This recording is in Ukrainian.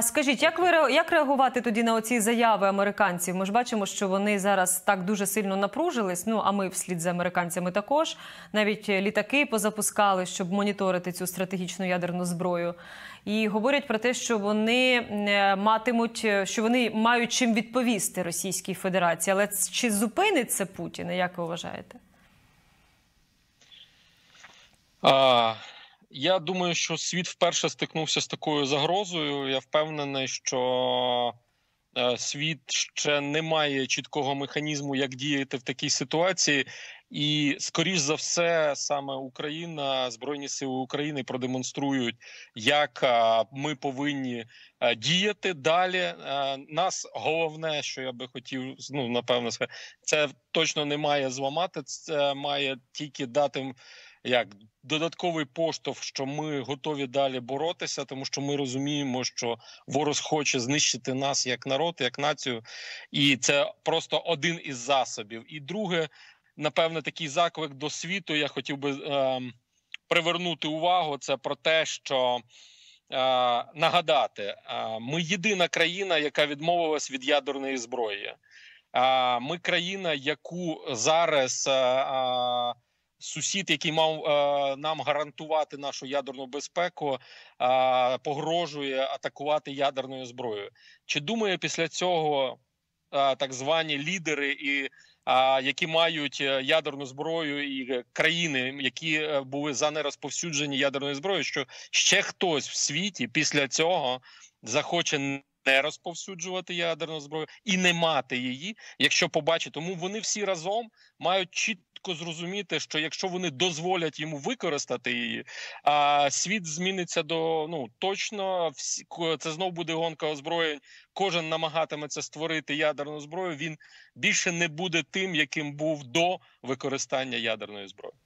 скажіть, як ви як реагувати тоді на оці заяви американців? Ми ж бачимо, що вони зараз так дуже сильно напружились. Ну а ми вслід за американцями також навіть літаки позапускали, щоб моніторити цю стратегічну ядерну зброю, і говорять про те, що вони е, матимуть, е, що вони мають чим відповісти Російській Федерації. Але чи зупинить це Путіна? Як ви вважаєте? А... Я думаю, що світ вперше стикнувся з такою загрозою. Я впевнений, що е, світ ще не має чіткого механізму, як діяти в такій ситуації. І скоріш за все, саме Україна, збройні сили України продемонструють, як е, ми повинні е, діяти далі. Нас головне, що я би хотів, ну напевно, це точно не має зламати, це має тільки дати як додатковий поштовх, що ми готові далі боротися, тому що ми розуміємо, що ворог хоче знищити нас як народ, як націю, і це просто один із засобів. І друге, напевне, такий заклик до світу. Я хотів би е, привернути увагу. Це про те, що е, нагадати, е, ми єдина країна, яка відмовилась від ядерної зброї. Е, ми країна, яку зараз е, е, Сусід, який мав е, нам гарантувати нашу ядерну безпеку, е, погрожує атакувати ядерною зброєю. Чи думає після цього е, так звані лідери, і е, які мають е, ядерну зброю, і країни, які е, були за нерозповсюджені ядерною зброєю, що ще хтось в світі після цього захоче? Не розповсюджувати ядерну зброю і не мати її, якщо побачить. Тому вони всі разом мають чітко чітко зрозуміти, що якщо вони дозволять йому використати її, а світ зміниться до ну точно всі це знов буде гонка озброєнь. Кожен намагатиметься створити ядерну зброю. Він більше не буде тим, яким був до використання ядерної зброї.